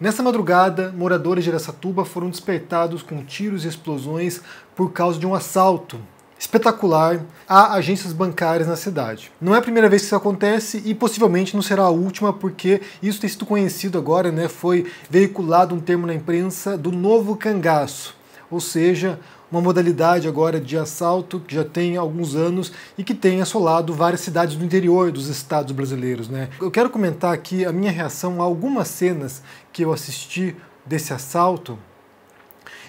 Nessa madrugada, moradores de Aracatuba foram despertados com tiros e explosões por causa de um assalto espetacular a agências bancárias na cidade. Não é a primeira vez que isso acontece e possivelmente não será a última, porque isso tem sido conhecido agora, né? Foi veiculado um termo na imprensa do novo cangaço, ou seja, uma modalidade agora de assalto que já tem alguns anos e que tem assolado várias cidades do interior dos estados brasileiros. Né? Eu quero comentar aqui a minha reação a algumas cenas que eu assisti desse assalto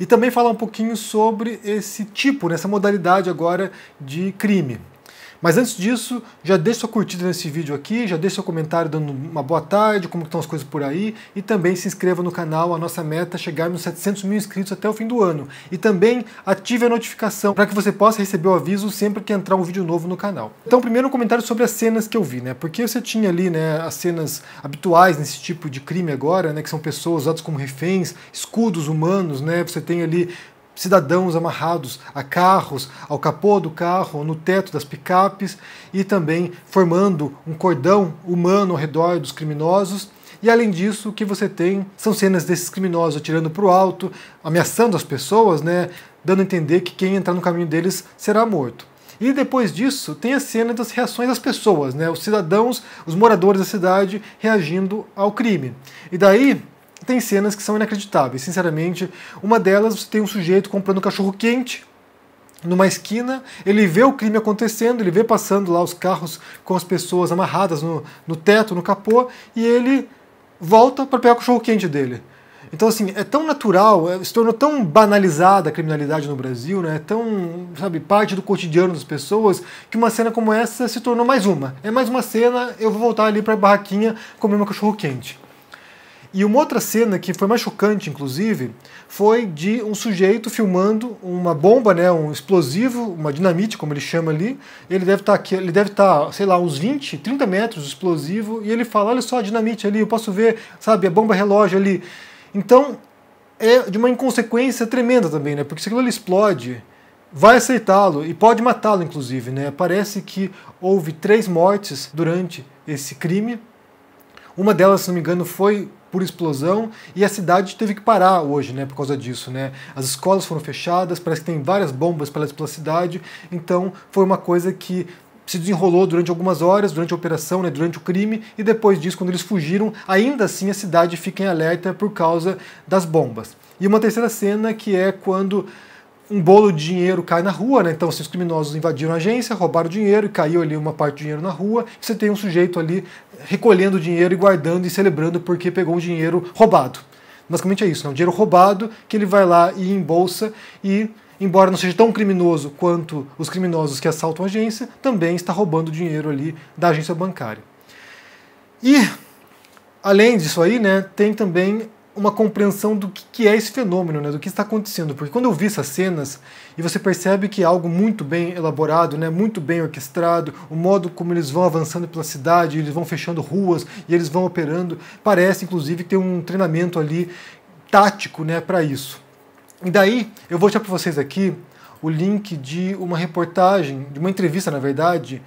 e também falar um pouquinho sobre esse tipo, nessa né, modalidade agora de crime. Mas antes disso, já deixa sua curtida nesse vídeo aqui, já deixa seu comentário dando uma boa tarde, como estão as coisas por aí, e também se inscreva no canal, a nossa meta é chegar nos 700 mil inscritos até o fim do ano. E também ative a notificação para que você possa receber o aviso sempre que entrar um vídeo novo no canal. Então, primeiro um comentário sobre as cenas que eu vi, né? Porque você tinha ali, né, as cenas habituais nesse tipo de crime agora, né, que são pessoas usadas como reféns, escudos humanos, né? Você tem ali cidadãos amarrados a carros, ao capô do carro, no teto das picapes e também formando um cordão humano ao redor dos criminosos. E além disso, o que você tem são cenas desses criminosos atirando para o alto, ameaçando as pessoas, né, dando a entender que quem entrar no caminho deles será morto. E depois disso, tem a cena das reações das pessoas, né? Os cidadãos, os moradores da cidade reagindo ao crime. E daí, tem cenas que são inacreditáveis, sinceramente. Uma delas, você tem um sujeito comprando um cachorro quente numa esquina, ele vê o crime acontecendo, ele vê passando lá os carros com as pessoas amarradas no, no teto, no capô, e ele volta para pegar o cachorro quente dele. Então, assim, é tão natural, é, se tornou tão banalizada a criminalidade no Brasil, né? É tão, sabe, parte do cotidiano das pessoas, que uma cena como essa se tornou mais uma. É mais uma cena, eu vou voltar ali para a barraquinha comer meu cachorro quente. E uma outra cena que foi mais chocante, inclusive, foi de um sujeito filmando uma bomba, né, um explosivo, uma dinamite, como ele chama ali. Ele deve estar tá ele deve estar, tá, sei lá, uns 20, 30 metros do explosivo, e ele fala: "Olha só a dinamite ali, eu posso ver, sabe, a bomba relógio ali". Então, é de uma inconsequência tremenda também, né? Porque se aquilo ali explode, vai aceitá-lo e pode matá-lo, inclusive. Né? Parece que houve três mortes durante esse crime. Uma delas, se não me engano, foi por explosão e a cidade teve que parar hoje, né, por causa disso, né? As escolas foram fechadas, parece que tem várias bombas pela cidade, então foi uma coisa que se desenrolou durante algumas horas, durante a operação, né, durante o crime, e depois disso, quando eles fugiram, ainda assim a cidade fica em alerta por causa das bombas. E uma terceira cena que é quando um bolo de dinheiro cai na rua, né? Então, se assim, os criminosos invadiram a agência, roubaram dinheiro e caiu ali uma parte do dinheiro na rua, você tem um sujeito ali recolhendo o dinheiro e guardando e celebrando porque pegou o dinheiro roubado. Basicamente é isso, né? Um dinheiro roubado que ele vai lá e embolsa e, embora não seja tão criminoso quanto os criminosos que assaltam a agência, também está roubando dinheiro ali da agência bancária. E, além disso aí, né, tem também uma compreensão do que é esse fenômeno, né, do que está acontecendo. Porque quando eu vi essas cenas e você percebe que é algo muito bem elaborado, né, muito bem orquestrado, o modo como eles vão avançando pela cidade, eles vão fechando ruas e eles vão operando, parece inclusive ter um treinamento ali tático né, para isso. E daí eu vou deixar para vocês aqui o link de uma reportagem, de uma entrevista, na verdade,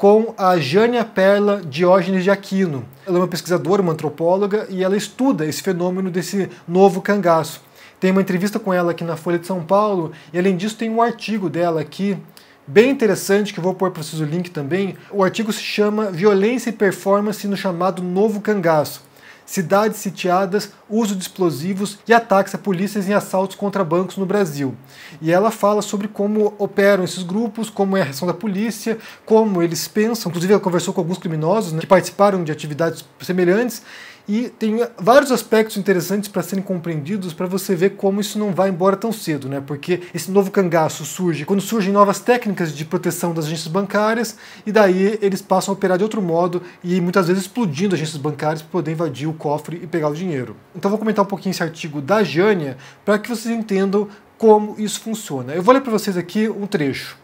com a Jânia Perla Diógenes de Aquino. Ela é uma pesquisadora, uma antropóloga, e ela estuda esse fenômeno desse novo cangaço. Tem uma entrevista com ela aqui na Folha de São Paulo, e além disso tem um artigo dela aqui, bem interessante, que vou pôr para vocês o link também. O artigo se chama Violência e Performance no chamado Novo Cangaço cidades sitiadas, uso de explosivos e ataques a polícias em assaltos contra bancos no Brasil. E ela fala sobre como operam esses grupos, como é a reação da polícia, como eles pensam. Inclusive, ela conversou com alguns criminosos né, que participaram de atividades semelhantes e tem vários aspectos interessantes para serem compreendidos para você ver como isso não vai embora tão cedo, né? Porque esse novo cangaço surge quando surgem novas técnicas de proteção das agências bancárias e daí eles passam a operar de outro modo e muitas vezes explodindo agências bancárias para poder invadir o cofre e pegar o dinheiro. Então vou comentar um pouquinho esse artigo da Jânia para que vocês entendam como isso funciona. Eu vou ler para vocês aqui um trecho.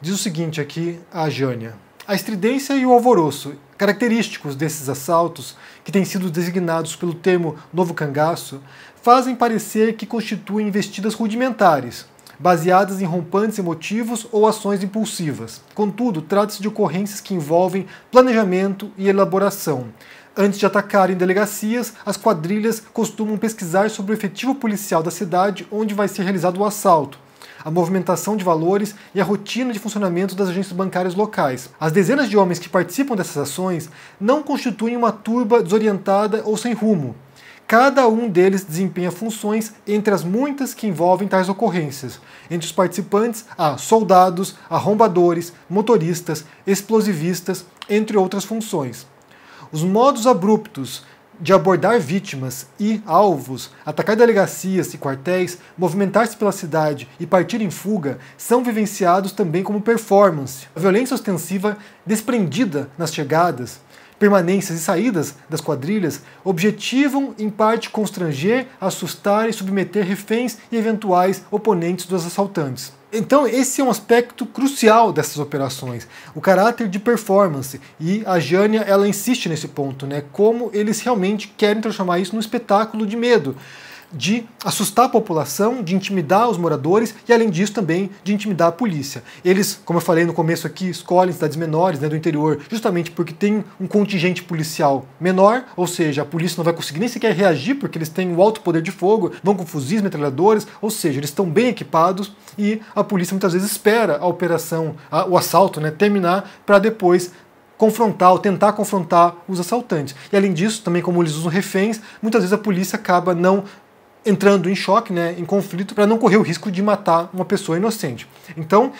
Diz o seguinte aqui a Jânia a estridência e o alvoroço, característicos desses assaltos, que têm sido designados pelo termo novo cangaço, fazem parecer que constituem investidas rudimentares, baseadas em rompantes emotivos ou ações impulsivas. Contudo, trata-se de ocorrências que envolvem planejamento e elaboração. Antes de atacarem delegacias, as quadrilhas costumam pesquisar sobre o efetivo policial da cidade onde vai ser realizado o assalto, a movimentação de valores e a rotina de funcionamento das agências bancárias locais. As dezenas de homens que participam dessas ações não constituem uma turba desorientada ou sem rumo. Cada um deles desempenha funções entre as muitas que envolvem tais ocorrências. Entre os participantes há soldados, arrombadores, motoristas, explosivistas, entre outras funções. Os modos abruptos de abordar vítimas e alvos, atacar delegacias e quartéis, movimentar-se pela cidade e partir em fuga são vivenciados também como performance. A violência ostensiva desprendida nas chegadas permanências e saídas das quadrilhas objetivam, em parte, constranger, assustar e submeter reféns e eventuais oponentes dos assaltantes. Então, esse é um aspecto crucial dessas operações, o caráter de performance. E a Jânia, ela insiste nesse ponto, né? Como eles realmente querem transformar isso num espetáculo de medo de assustar a população, de intimidar os moradores e, além disso, também de intimidar a polícia. Eles, como eu falei no começo aqui, escolhem cidades menores, né, do interior, justamente porque tem um contingente policial menor, ou seja, a polícia não vai conseguir nem sequer reagir porque eles têm um alto poder de fogo, vão com fuzis, metralhadores, ou seja, eles estão bem equipados e a polícia muitas vezes espera a operação, a, o assalto, né, terminar para depois confrontar ou tentar confrontar os assaltantes. E além disso, também como eles usam reféns, muitas vezes a polícia acaba não entrando em choque, né, em conflito, para não correr o risco de matar uma pessoa inocente. Então,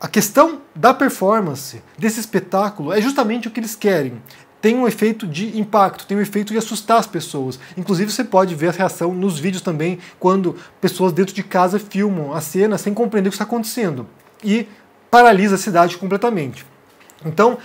a questão da performance, desse espetáculo, é justamente o que eles querem. Tem um efeito de impacto, tem um efeito de assustar as pessoas. Inclusive, você pode ver a reação nos vídeos também, quando pessoas dentro de casa filmam a cena sem compreender o que está acontecendo. E paralisa a cidade completamente. Então,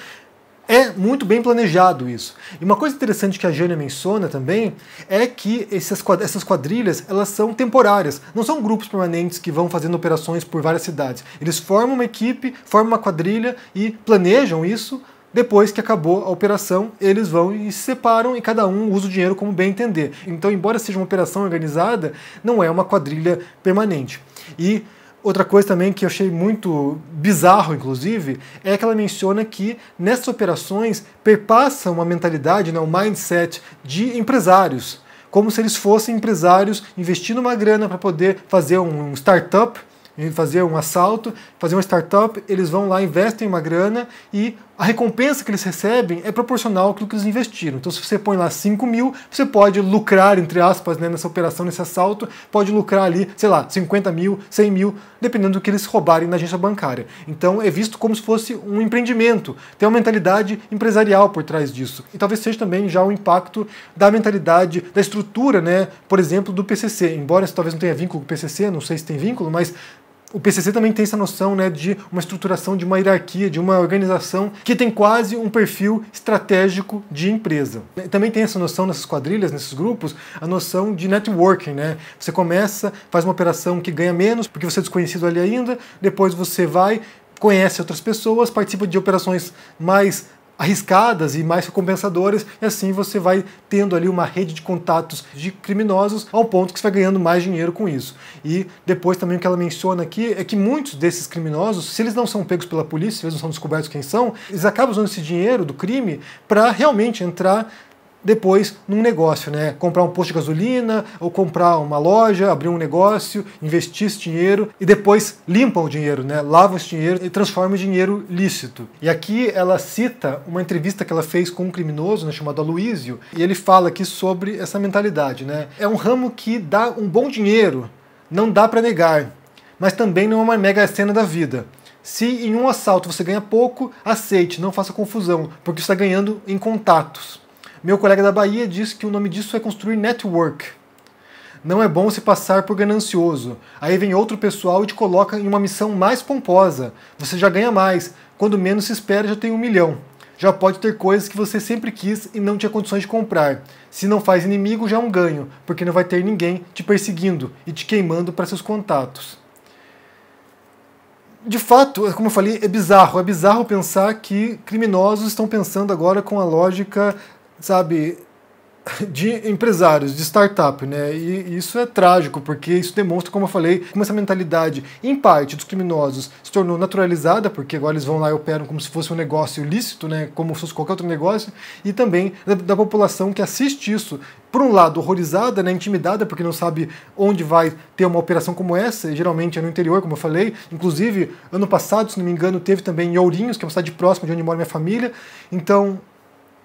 é muito bem planejado isso. E uma coisa interessante que a Jânia menciona também é que essas quadrilhas elas são temporárias, não são grupos permanentes que vão fazendo operações por várias cidades. Eles formam uma equipe, formam uma quadrilha e planejam isso. Depois que acabou a operação, eles vão e se separam e cada um usa o dinheiro como bem entender. Então, embora seja uma operação organizada, não é uma quadrilha permanente. E Outra coisa também que eu achei muito bizarro, inclusive, é que ela menciona que nessas operações perpassa uma mentalidade, né, um mindset de empresários, como se eles fossem empresários investindo uma grana para poder fazer um startup, fazer um assalto, fazer uma startup, eles vão lá, investem uma grana e a recompensa que eles recebem é proporcional àquilo que eles investiram. Então, se você põe lá 5 mil, você pode lucrar, entre aspas, né, nessa operação, nesse assalto, pode lucrar ali, sei lá, 50 mil, 100 mil, dependendo do que eles roubarem na agência bancária. Então, é visto como se fosse um empreendimento. Tem uma mentalidade empresarial por trás disso. E talvez seja também já o um impacto da mentalidade, da estrutura, né, por exemplo, do PCC. Embora isso talvez não tenha vínculo com o PCC, não sei se tem vínculo, mas o PCC também tem essa noção né, de uma estruturação, de uma hierarquia, de uma organização que tem quase um perfil estratégico de empresa. Também tem essa noção nessas quadrilhas, nesses grupos, a noção de networking. Né? Você começa, faz uma operação que ganha menos, porque você é desconhecido ali ainda, depois você vai, conhece outras pessoas, participa de operações mais arriscadas e mais recompensadoras, e assim você vai tendo ali uma rede de contatos de criminosos ao ponto que você vai ganhando mais dinheiro com isso. E depois também o que ela menciona aqui é que muitos desses criminosos, se eles não são pegos pela polícia, se eles não são descobertos quem são, eles acabam usando esse dinheiro do crime para realmente entrar depois num negócio, né? Comprar um posto de gasolina, ou comprar uma loja, abrir um negócio, investir esse dinheiro e depois limpam o dinheiro, né? Lavam esse dinheiro e transformam em dinheiro lícito. E aqui ela cita uma entrevista que ela fez com um criminoso, né, chamado Aloísio, e ele fala aqui sobre essa mentalidade, né? É um ramo que dá um bom dinheiro, não dá para negar, mas também não é uma mega cena da vida. Se em um assalto você ganha pouco, aceite, não faça confusão, porque você está ganhando em contatos. Meu colega da Bahia diz que o nome disso é construir network. Não é bom se passar por ganancioso. Aí vem outro pessoal e te coloca em uma missão mais pomposa. Você já ganha mais. Quando menos se espera, já tem um milhão. Já pode ter coisas que você sempre quis e não tinha condições de comprar. Se não faz inimigo, já é um ganho, porque não vai ter ninguém te perseguindo e te queimando para seus contatos de fato, é como eu falei, é bizarro. É bizarro pensar que criminosos estão pensando agora com a lógica sabe, de empresários, de startup, né? E isso é trágico, porque isso demonstra, como eu falei, como essa mentalidade, em parte, dos criminosos se tornou naturalizada, porque agora eles vão lá e operam como se fosse um negócio ilícito, né? Como se fosse qualquer outro negócio, e também da, da população que assiste isso, por um lado, horrorizada, né? Intimidada, porque não sabe onde vai ter uma operação como essa, e geralmente é no interior, como eu falei. Inclusive, ano passado, se não me engano, teve também em Ourinhos, que é uma cidade próxima de onde mora minha família. Então,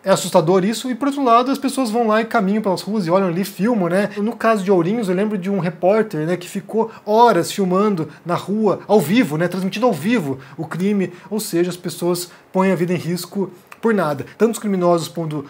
é assustador isso, e por outro lado as pessoas vão lá e caminham pelas ruas e olham ali, filmam, né? No caso de Ourinhos, eu lembro de um repórter, né, que ficou horas filmando na rua, ao vivo, né, transmitindo ao vivo o crime, ou seja, as pessoas põem a vida em risco por nada. Tanto os criminosos pondo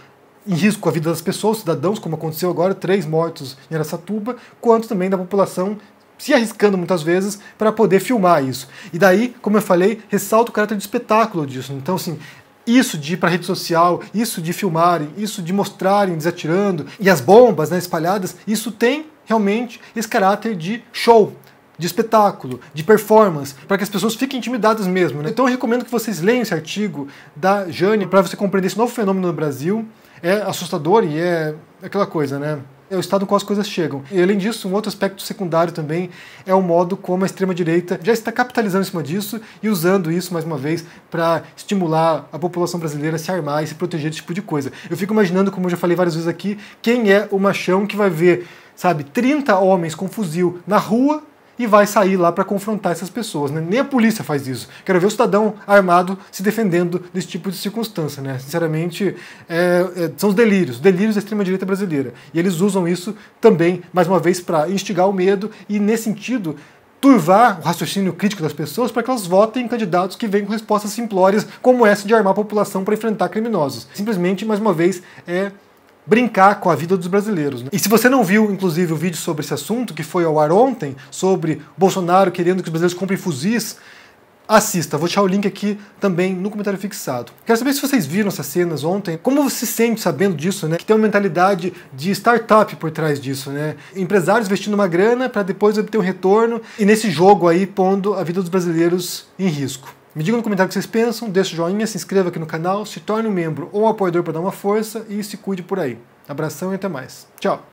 em risco a vida das pessoas, cidadãos, como aconteceu agora, três mortos em Aracatuba, quanto também da população se arriscando muitas vezes para poder filmar isso. E daí, como eu falei, ressalta o caráter de espetáculo disso. Então, assim, isso de ir para rede social, isso de filmarem, isso de mostrarem desatirando e as bombas né, espalhadas, isso tem realmente esse caráter de show, de espetáculo, de performance, para que as pessoas fiquem intimidadas mesmo. Né? Então eu recomendo que vocês leiam esse artigo da Jane para você compreender esse novo fenômeno no Brasil. É assustador e é aquela coisa, né? é o estado com as coisas chegam. E além disso, um outro aspecto secundário também é o modo como a extrema-direita já está capitalizando em cima disso e usando isso, mais uma vez, para estimular a população brasileira a se armar e se proteger desse tipo de coisa. Eu fico imaginando, como eu já falei várias vezes aqui, quem é o machão que vai ver sabe, 30 homens com fuzil na rua e vai sair lá para confrontar essas pessoas. Né? Nem a polícia faz isso. Quero ver o cidadão armado se defendendo desse tipo de circunstância. Né? Sinceramente, é, é, são os delírios, delírios da extrema-direita brasileira. E eles usam isso também, mais uma vez, para instigar o medo e, nesse sentido, turvar o raciocínio crítico das pessoas para que elas votem em candidatos que vêm com respostas simplórias, como essa de armar a população para enfrentar criminosos. Simplesmente, mais uma vez, é brincar com a vida dos brasileiros. Né? E se você não viu, inclusive, o vídeo sobre esse assunto, que foi ao ar ontem, sobre Bolsonaro querendo que os brasileiros comprem fuzis, assista. Vou deixar o link aqui também no comentário fixado. Quero saber se vocês viram essas cenas ontem. Como você se sente sabendo disso, né? Que tem uma mentalidade de startup por trás disso, né? Empresários investindo uma grana para depois obter um retorno e nesse jogo aí pondo a vida dos brasileiros em risco. Me diga no comentário o que vocês pensam, deixa o joinha, se inscreva aqui no canal, se torne um membro ou um apoiador para dar uma força e se cuide por aí. Abração e até mais. Tchau!